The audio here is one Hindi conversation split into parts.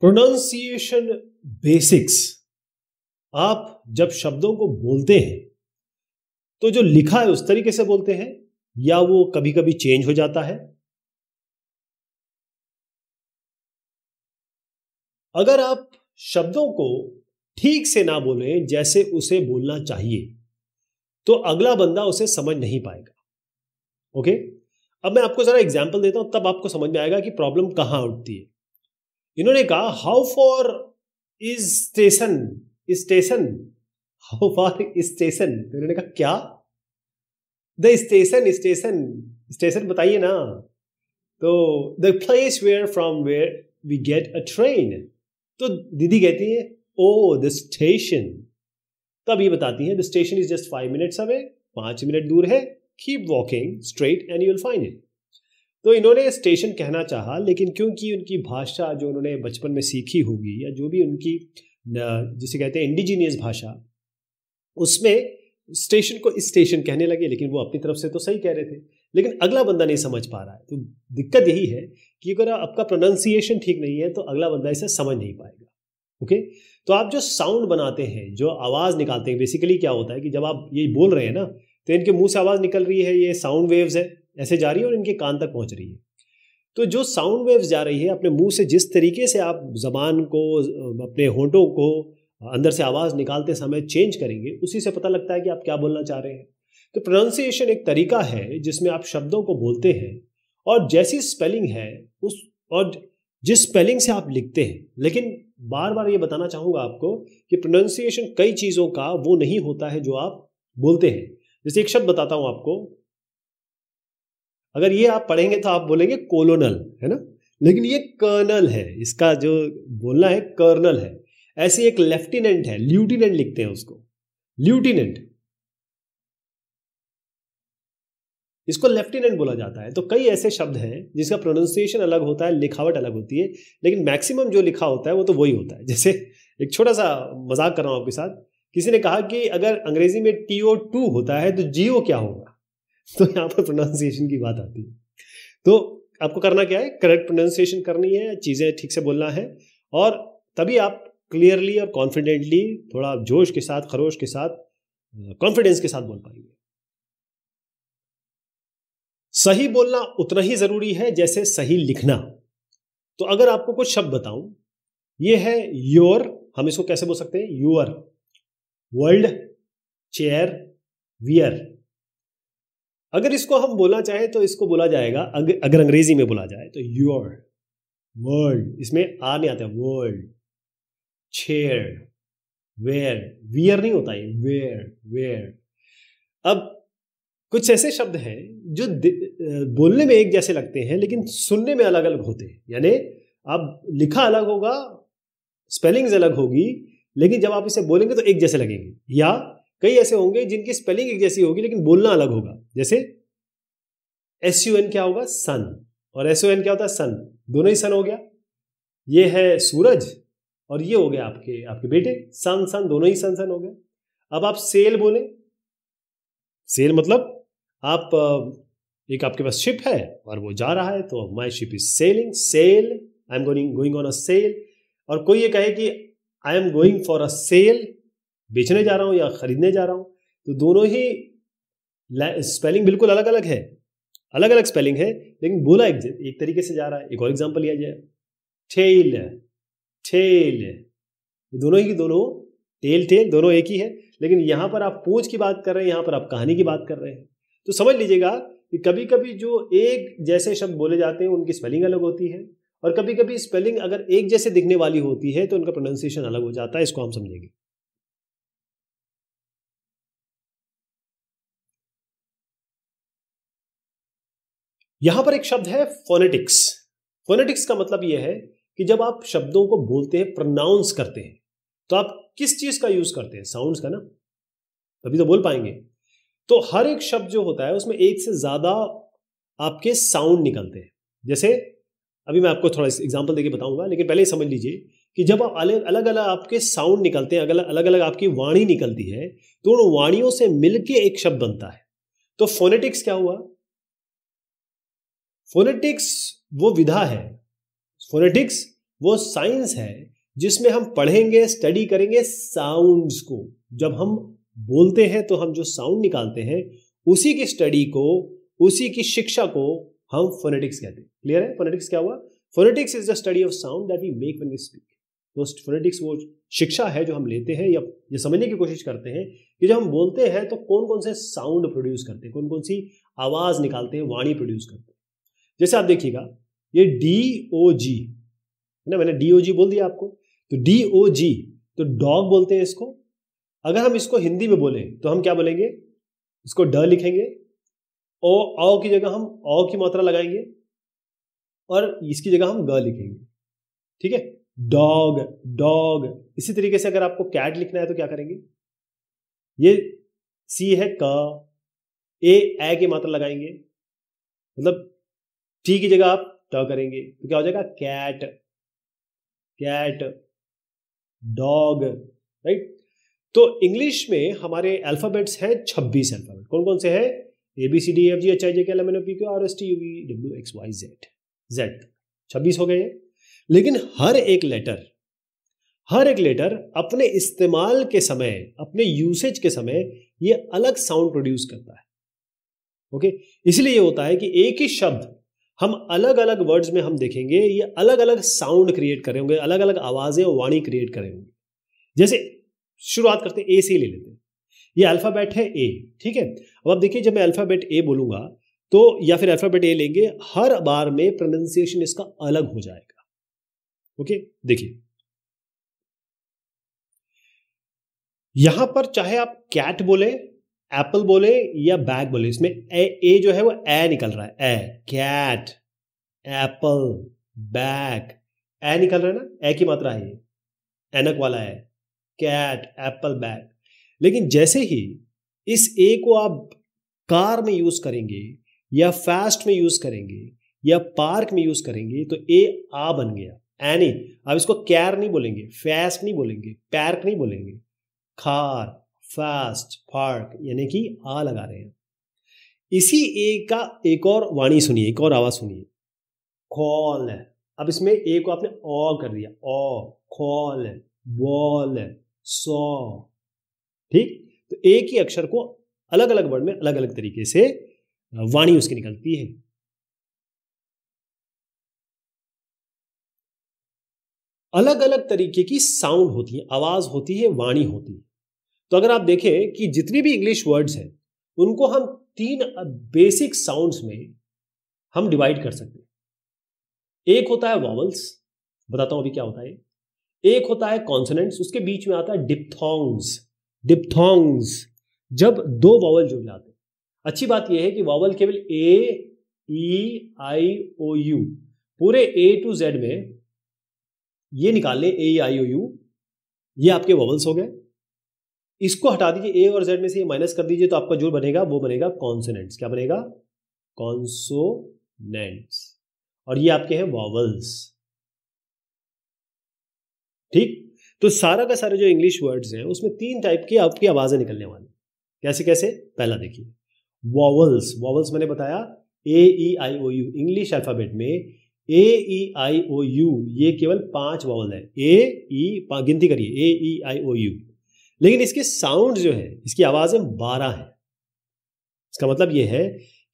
प्रोनाउंसिएशन बेसिक्स आप जब शब्दों को बोलते हैं तो जो लिखा है उस तरीके से बोलते हैं या वो कभी कभी चेंज हो जाता है अगर आप शब्दों को ठीक से ना बोलें जैसे उसे बोलना चाहिए तो अगला बंदा उसे समझ नहीं पाएगा ओके अब मैं आपको जरा एग्जाम्पल देता हूं तब आपको समझ में आएगा कि प्रॉब्लम कहां उठती है इन्होंने कहा how far is station station how far station इन्होंने कहा क्या द स्टेशन स्टेशन स्टेशन बताइए ना तो the place where from where we get a train तो दीदी कहती है ओ द स्टेशन तब ये बताती है the station is just five minutes away पांच मिनट दूर है keep walking straight and you will find it तो इन्होंने स्टेशन कहना चाहा लेकिन क्योंकि उनकी भाषा जो उन्होंने बचपन में सीखी होगी या जो भी उनकी जिसे कहते हैं इंडिजीनियस भाषा उसमें स्टेशन को स्टेशन कहने लगे लेकिन वो अपनी तरफ से तो सही कह रहे थे लेकिन अगला बंदा नहीं समझ पा रहा है तो दिक्कत यही है कि अगर आपका प्रोनाउंसिएशन ठीक नहीं है तो अगला बंदा इसे समझ नहीं पाएगा ओके तो आप जो साउंड बनाते हैं जो आवाज़ निकालते हैं बेसिकली क्या होता है कि जब आप ये बोल रहे हैं ना तो इनके मुंह से आवाज़ निकल रही है ये साउंड वेव्स है ऐसे जा रही है और इनके कान तक पहुंच रही है तो जो साउंड वेव्स जा रही है अपने मुंह से जिस तरीके से आप जबान को अपने होंठों को अंदर से आवाज़ निकालते समय चेंज करेंगे उसी से पता लगता है कि आप क्या बोलना चाह रहे हैं तो प्रोनाउंसिएशन एक तरीका है जिसमें आप शब्दों को बोलते हैं और जैसी स्पेलिंग है उस और जिस स्पेलिंग से आप लिखते हैं लेकिन बार बार ये बताना चाहूँगा आपको कि प्रोनाउंसिएशन कई चीज़ों का वो नहीं होता है जो आप बोलते हैं जैसे एक शब्द बताता हूँ आपको अगर ये आप पढ़ेंगे तो आप बोलेंगे कोलोनल है ना लेकिन ये कर्नल है इसका जो बोलना है कर्नल है ऐसे एक लेफ्टिनेंट है ल्यूटिनेंट लिखते हैं उसको ल्यूटिनेंट इसको लेफ्टिनेंट बोला जाता है तो कई ऐसे शब्द हैं जिसका प्रोनाउंसिएशन अलग होता है लिखावट अलग होती है लेकिन मैक्सिमम जो लिखा होता है वो तो वही होता है जैसे एक छोटा सा मजाक कर रहा हूं आपके साथ किसी ने कहा कि अगर अंग्रेजी में टीओ टू होता है तो जीओ क्या होगा तो यहाँ पर प्रोनाउंसिएशन की बात आती है तो आपको करना क्या है करेक्ट प्रोनाउंसिएशन करनी है चीज़ें ठीक से बोलना है और तभी आप क्लियरली और कॉन्फिडेंटली थोड़ा जोश के साथ खरोश के साथ कॉन्फिडेंस के साथ बोल पाएंगे सही बोलना उतना ही ज़रूरी है जैसे सही लिखना तो अगर आपको कुछ शब्द बताऊं ये है योर हम इसको कैसे बोल सकते हैं यूअर वर्ल्ड चेयर वियर अगर इसको हम बोला चाहे तो इसको बोला जाएगा अगर, अगर अंग्रेजी में बोला जाए तो योर वर्ल्ड इसमें आ नहीं आता वर्ल्ड छेर वेयर वियर नहीं होता ये वेयर वेयर अब कुछ ऐसे शब्द हैं जो बोलने में एक जैसे लगते हैं लेकिन सुनने में अलग अलग होते हैं यानी आप लिखा अलग होगा स्पेलिंग्स अलग होगी लेकिन जब आप इसे बोलेंगे तो एक जैसे लगेंगे या कई ऐसे होंगे जिनकी स्पेलिंग एक जैसी होगी लेकिन बोलना अलग होगा जैसे एस यू एन क्या होगा सन और एस ओ एन क्या होता है सन दोनों ही सन हो गया ये है सूरज और ये हो गया आपके आपके बेटे सन सन दोनों ही सन सन हो गए अब आप सेल बोले सेल मतलब आप एक आपके पास शिप है और वो जा रहा है तो my ship is sailing sail I am going going on a sail और कोई ये कहे कि I am going for a sale बेचने जा रहा हूँ या ख़रीदने जा रहा हूँ तो दोनों ही स्पेलिंग बिल्कुल अलग अलग है अलग अलग स्पेलिंग है लेकिन बोला एक, एक तरीके से जा रहा है एक और एग्जाम्पल लिया जाए ठेल ठेल दोनों ही दोनों टेल टेल दोनों एक ही है लेकिन यहाँ पर आप पूंछ की बात कर रहे हैं यहाँ पर आप कहानी की बात कर रहे हैं तो समझ लीजिएगा कि कभी कभी जो एक जैसे शब्द बोले जाते हैं उनकी स्पेलिंग अलग होती है और कभी कभी स्पेलिंग अगर एक जैसे दिखने वाली होती है तो उनका प्रोनाउंसिएशन अलग हो जाता है इसको हम समझेंगे यहां पर एक शब्द है फोनेटिक्स फोनेटिक्स का मतलब यह है कि जब आप शब्दों को बोलते हैं प्रोनाउंस करते हैं तो आप किस चीज का यूज करते हैं साउंड्स का ना तभी तो बोल पाएंगे तो हर एक शब्द जो होता है उसमें एक से ज्यादा आपके साउंड निकलते हैं जैसे अभी मैं आपको थोड़ा एग्जाम्पल देके बताऊंगा लेकिन पहले समझ लीजिए कि जब आप अलग अलग अलग आपके साउंड निकलते हैं अलग अलग अलग आपकी वाणी निकलती है तो उन वाणियों से मिलके एक शब्द बनता है तो फोनेटिक्स क्या हुआ फोनेटिक्स वो विधा है फोनेटिक्स वो साइंस है जिसमें हम पढ़ेंगे स्टडी करेंगे साउंड्स को जब हम बोलते हैं तो हम जो साउंड निकालते हैं उसी की स्टडी को उसी की शिक्षा को हम फोनेटिक्स कहते हैं क्लियर है फोनेटिक्स क्या हुआ phonetics is the study of sound that we make when we speak तो फोनेटिक्स वो शिक्षा है जो हम लेते हैं या ये समझने की कोशिश करते हैं कि जब हम बोलते हैं तो कौन कौन से साउंड प्रोड्यूस करते हैं कौन कौन सी आवाज़ निकालते हैं वाणी प्रोड्यूस करते हैं जैसे आप देखिएगा ये डी ओ जी है ना मैंने डी ओ जी बोल दिया आपको तो डी ओ जी तो डॉग बोलते हैं इसको अगर हम इसको हिंदी में बोले तो हम क्या बोलेंगे इसको ड लिखेंगे ओ औ की जगह हम औ की मात्रा लगाएंगे और इसकी जगह हम ग लिखेंगे ठीक है डॉग डॉग इसी तरीके से अगर आपको कैट लिखना है तो क्या करेंगे ये सी है क ए ए की मात्रा लगाएंगे मतलब टी की जगह आप ट करेंगे तो क्या हो जाएगा कैट कैट डॉग राइट तो इंग्लिश में हमारे अल्फाबेट्स हैं 26 अल्फाबेट कौन कौन से हैं A B C D F G H I J K L M N P Q R S T U V W X Y Z Z छब्बीस हो गए लेकिन हर एक लेटर हर एक लेटर अपने इस्तेमाल के समय अपने यूसेज के समय ये अलग साउंड प्रोड्यूस करता है ओके इसलिए ये होता है कि एक ही शब्द हम अलग अलग वर्ड्स में हम देखेंगे ये अलग अलग साउंड क्रिएट करें होंगे अलग अलग आवाज़ें और वाणी क्रिएट करें होंगे जैसे शुरुआत करते हैं ए से ले लेते हैं ये अल्फ़ाबेट है ए ठीक है अब आप देखिए जब मैं अल्फ़ाबेट ए बोलूंगा तो या फिर अल्फ़ाबेट ए लेंगे हर बार में प्रोनाउंसिएशन इसका अलग हो जाएगा ओके देखिए यहां पर चाहे आप कैट बोले एप्पल बोले या बैग बोले इसमें ए, ए जो है वो ए निकल रहा है A cat apple bag A निकल रहा है ना ए की मात्रा है एनक वाला है कैट एप्पल बैग लेकिन जैसे ही इस ए को आप कार में यूज करेंगे या फास्ट में यूज करेंगे या पार्क में यूज करेंगे तो ए आ बन गया एनी अब इसको कैर नहीं बोलेंगे फैस्ट नहीं बोलेंगे पैर्क नहीं बोलेंगे खार फास्ट फार्क यानी कि आ लगा रहे हैं इसी ए का एक और वाणी सुनिए एक और आवाज सुनिए खोल अब इसमें ए को आपने ओ कर दिया ओ खोल वॉल सो ठीक तो ए के अक्षर को अलग अलग वर्ड में अलग अलग तरीके से वाणी उसकी निकलती है अलग अलग तरीके की साउंड होती है आवाज होती है वाणी होती है तो अगर आप देखें कि जितनी भी इंग्लिश वर्ड्स हैं उनको हम तीन बेसिक साउंड्स में हम डिवाइड कर सकते हैं एक होता है वॉवल्स बताता हूं अभी क्या होता है एक होता है कॉन्सनेंट्स उसके बीच में आता है डिपथोंग्स डिपथोंग्स जब दो वॉवल जुड़ जाते हैं अच्छी बात यह है कि वॉवल केवल ए ई आई ओ यू पूरे ए टू जेड में ये निकाल लें ए आई ओ यू ये आपके वॉवल्स हो गए इसको हटा दीजिए ए और जेड में से ये माइनस कर दीजिए तो आपका जो बनेगा वो बनेगा कॉन्सोनेंट्स क्या बनेगा कॉन्सोनेंट्स और ये आपके हैं वॉवल्स ठीक तो सारा का सारा जो इंग्लिश वर्ड्स हैं उसमें तीन टाइप की आपकी आवाजें निकलने वाली कैसे कैसे पहला देखिए वॉवल्स वॉवल्स मैंने बताया A E I O U English alphabet में A E I O you ये केवल पांच वॉवल है ए ई गिनती करिए ए ई आई ओ यू लेकिन इसके साउंड जो है इसकी आवाज़ें बारह हैं इसका मतलब यह है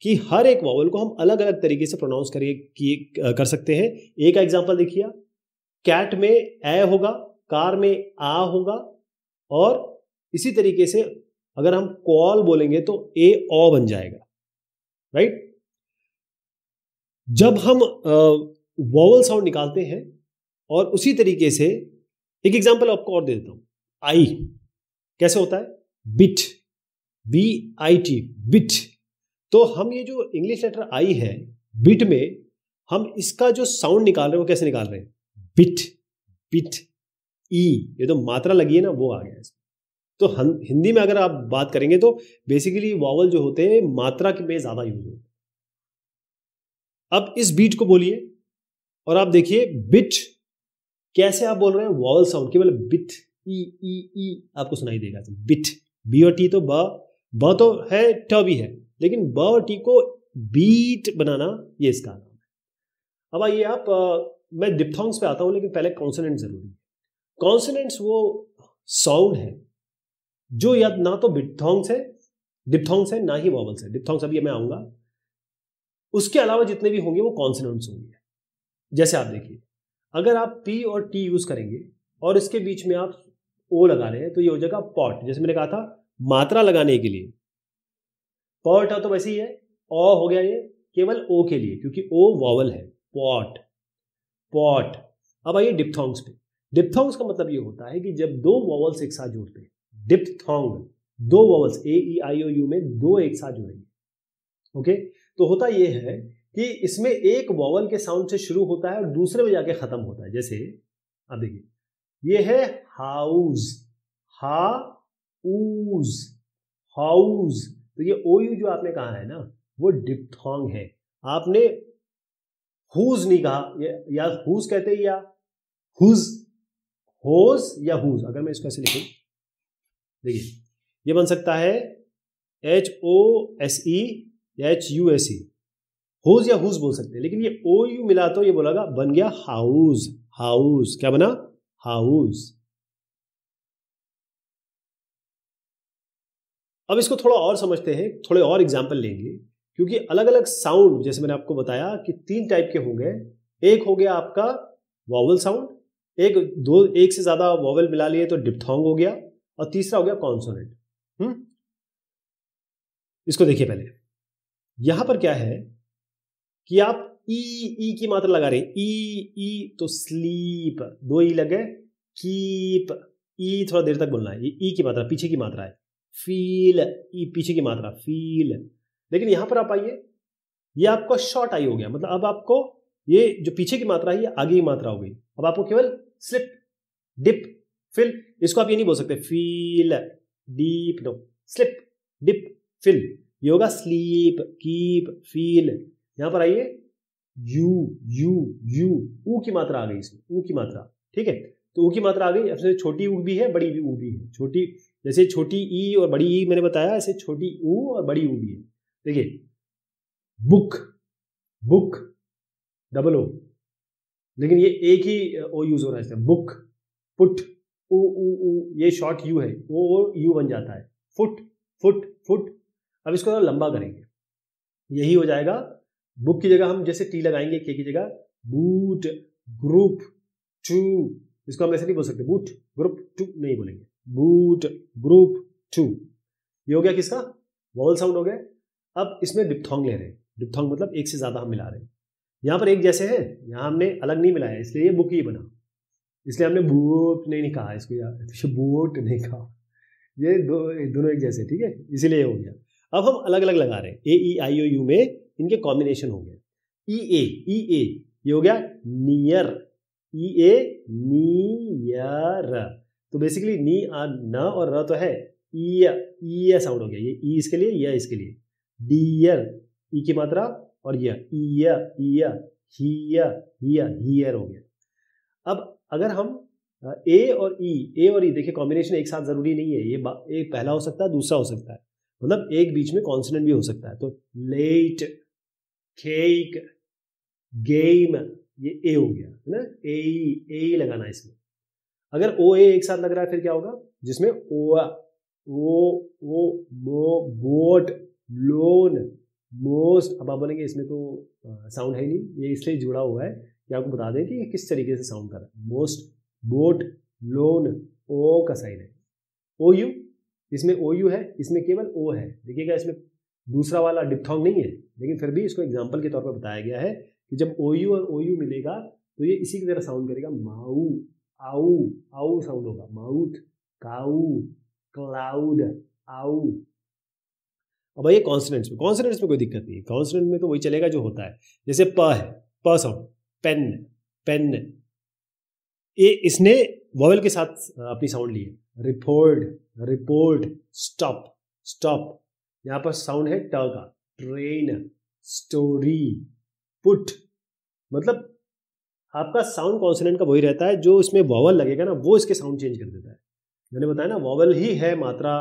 कि हर एक वावल को हम अलग अलग तरीके से प्रोनाउंस करिए कर सकते हैं एक एग्जाम्पल देखिए कैट में ए होगा कार में आ होगा और इसी तरीके से अगर हम कॉल बोलेंगे तो ए ओ बन जाएगा राइट जब हम वॉवल साउंड निकालते हैं और उसी तरीके से एक एग्जाम्पल आपको और दे देता हूं आई कैसे होता है bit B I T bit तो हम ये जो इंग्लिश लेटर आई है बिट में हम इसका जो साउंड निकाल रहे हैं वो कैसे निकाल रहे हैं बिट बिट ई e। ये तो मात्रा लगी है ना वो आ गया इसमें तो हिंदी में अगर आप बात करेंगे तो बेसिकली वावल जो होते हैं मात्रा में ज्यादा यूज होते हैं अब इस बीट को बोलिए और आप देखिए बिट कैसे आप बोल रहे हैं वावल साउंड केवल बिट ई ई ई आपको सुनाई देगा तो बिट बी और टी तो ब ब तो है ट भी है लेकिन ब और टी को बीट बनाना ये इसका नाम है अब आइए आप आ, मैं डिप्थोंग्स पे आता हूं लेकिन पहले कॉन्सोनेंट जरूरी है कॉन्सोनेंट्स वो साउंड है जो या ना तो बिटथोंग्स है डिप्थोंग्स है ना ही वॉवल्स है डिप्थोंग्स अभी मैं आऊंगा उसके अलावा जितने भी होंगे वो कॉन्सोनेंट्स होंगे जैसे आप देखिए अगर आप पी और टी यूज़ करेंगे और इसके बीच में आप ओ लगा रहे हैं तो ये हो जाएगा पॉट जैसे मैंने कहा था मात्रा लगाने के लिए पॉट है तो वैसे ही है ओ हो गया ये केवल ओ के लिए क्योंकि ओ वॉवल है पॉट पॉट अब आइए डिप्थोंग्स पे डिप्थोंग्स का मतलब ये होता है कि जब दो वॉवल्स एक साथ जुड़ते हैं डिप्थोंग दो vowels A E I O you में दो एक साथ जुड़ेंगे ओके तो होता यह है कि इसमें एक वॉवल के साउंड से शुरू होता है और दूसरे में जाके खत्म होता है जैसे अब देखिए ये है हाउस हा ऊज हाउस तो ये ओ यू जो आपने कहा है ना वो डिपथोंग है आपने हुज नहीं कहा या हुज कहते या हुज होज या हुज अगर मैं इसको ऐसे लिखूं देखिए ये बन सकता है एच ओ एस ई या H U S E hose या हुज बोल सकते हैं लेकिन ये ओ यू मिला तो ये बोला बन गया हाउस हाउस क्या बना हाउस अब इसको थोड़ा और समझते हैं थोड़े और एग्जाम्पल लेंगे क्योंकि अलग अलग साउंड जैसे मैंने आपको बताया कि तीन टाइप के होंगे एक हो गया आपका वॉवल साउंड एक दो एक से ज्यादा वॉवल मिला लिए तो डिप्थोंग हो गया और तीसरा हो गया कॉन्सोनेंट हम्म? इसको देखिए पहले यहां पर क्या है कि आप ई ई की मात्रा लगा रहे ई ई तो स्लीप दो ई लग गए कीप ई थोड़ा देर तक बोलना है ई की मात्रा पीछे की मात्रा है फील ई पीछे की मात्रा फील लेकिन यहां पर आप आइए ये आपका शॉर्ट आई हो गया मतलब अब आपको ये जो पीछे की मात्रा है ये आगे की मात्रा हो गई अब आपको केवल स्लिप डिप फिल इसको आप ये नहीं बोल सकते feel deep no slip dip fill ये होगा स्लीप कीप फील यहां पर आइए यू यू यू ऊ की मात्रा आ गई इसमें ऊ की मात्रा ठीक है तो ऊ की मात्रा आ गई अब छोटी ऊ भी है बड़ी भी ऊ भी है छोटी जैसे छोटी ई और बड़ी ई मैंने बताया ऐसे छोटी ऊ और बड़ी ऊ भी है देखिए बुक बुक डबल ओ लेकिन ये एक ही ओ यूज हो रहा है इसमें बुक पुट ओ ऊ ऊ ये शॉर्ट यू है ओ ओ यू बन जाता है फुट फुट फुट अब इसको थोड़ा लंबा करेंगे यही हो जाएगा बुक की जगह हम जैसे टी लगाएंगे के की जगह बूट ग्रुप टू इसको हम ऐसे नहीं बोल सकते बूट ग्रुप टू नहीं बोलेंगे बूट ग्रुप टू ये हो गया किसका वॉल साउंड हो गया अब इसमें डिप्थोंग ले रहे हैं डिप्थोंग मतलब एक से ज़्यादा हम मिला रहे हैं यहां पर एक जैसे है यहां हमने अलग नहीं मिलाया इसलिए ये बुक ही बना इसलिए हमने बूट नहीं, नहीं कहा इसको यार तो बूट नहीं कहा ये दो दोनों एक जैसे ठीक है इसीलिए हो गया अब हम अलग अलग लगा रहे हैं ए ई आई ओ यू में इनके कॉम्बिनेशन हो गए ई ए ई ए ये हो गया नियर ई ए यर तो बेसिकली नी आ न और र तो है ई ई साउंड हो गया ये ई e इसके लिए या इसके लिए डीयर ई e की मात्रा और यह हियर e हो गया अब अगर हम ए और ई ए और ई देखिए कॉम्बिनेशन एक साथ जरूरी नहीं है ये एक पहला हो सकता है दूसरा हो सकता है मतलब एक बीच में कॉन्सनेंट भी हो सकता है तो लेट केक गेम ये ए हो गया है ना ए ए लगाना इसमें अगर ओ ए एक साथ लग रहा है फिर क्या होगा जिसमें ओ वो वो मो बोट लोन मोस्ट अब आप बोलेंगे इसमें तो साउंड है नहीं ये इसलिए जुड़ा हुआ है कि आपको बता दें कि ये किस तरीके से साउंड कर रहा है मोस्ट बोट लोन ओ का साइन है ओ यू इसमें ओ यू है इसमें केवल ओ है देखिएगा इसमें दूसरा वाला डिपथोंग नहीं है लेकिन फिर भी इसको एग्जाम्पल के तौर पर बताया गया है कि जब ओ यू और ओ यू मिलेगा तो ये इसी की तरह साउंड करेगा माऊ आऊ आऊ साउंड होगा माउथ काऊ क्लाउड आऊ अब ये कॉन्सनेंट्स में कॉन्सनेंट्स में कोई दिक्कत नहीं है कॉन्सनेंट में तो वही चलेगा जो होता है जैसे प है प साउंड पेन पेन ये इसने वॉवल के साथ अपनी साउंड ली है रिपोर्ट रिपोर्ट स्टॉप स्टॉप यहां पर साउंड है ट का ट्रेन स्टोरी पुट मतलब आपका साउंड कॉन्सोनेंट का वही रहता है जो इसमें वॉवल लगेगा ना वो इसके साउंड चेंज कर देता है मैंने बताया ना वॉवल ही है मात्रा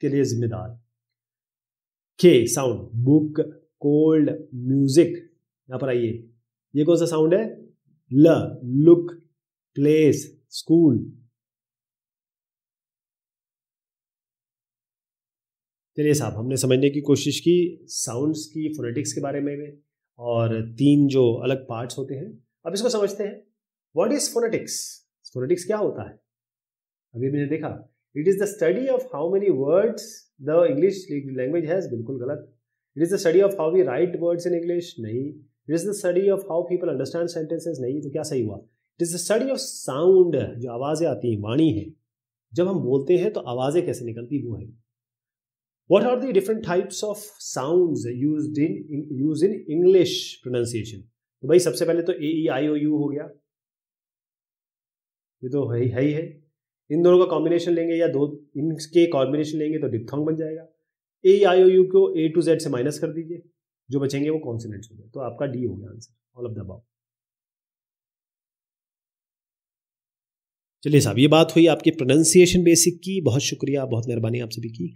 के लिए जिम्मेदार के साउंड बुक कोल्ड म्यूजिक यहां पर आइए ये कौन सा साउंड है ल लुक प्लेस स्कूल चलिए साहब हमने समझने की कोशिश की साउंड्स की फोनेटिक्स के बारे में और तीन जो अलग पार्ट्स होते हैं अब इसको समझते हैं व्हाट इज फोनेटिक्स फोनेटिक्स क्या होता है अभी मैंने देखा it is the study of how many words the English language has बिल्कुल गलत it is the study of how we write words in English नहीं it is the study of how people understand sentences नहीं तो क्या सही हुआ it is the study of sound जो आवाज़ें आती हैं वाणी है जब हम बोलते हैं तो आवाज़ें कैसे निकलती वो है What are the different types of sounds used in, in used in English pronunciation? तो भाई सबसे पहले तो ए ई आई ओ यू हो गया ये तो है ही है इन दोनों का कॉम्बिनेशन लेंगे या दो इनके कॉम्बिनेशन लेंगे तो डिप्थोंग बन जाएगा ए ई आई ओ यू को ए टू जेड से माइनस कर दीजिए जो बचेंगे वो कॉन्सोनेंट्स हो गए तो आपका डी हो गया answer all of the about चलिए साहब ये बात हुई आपकी प्रोनाउंसिएशन बेसिक की बहुत शुक्रिया बहुत मेहरबानी आप सभी की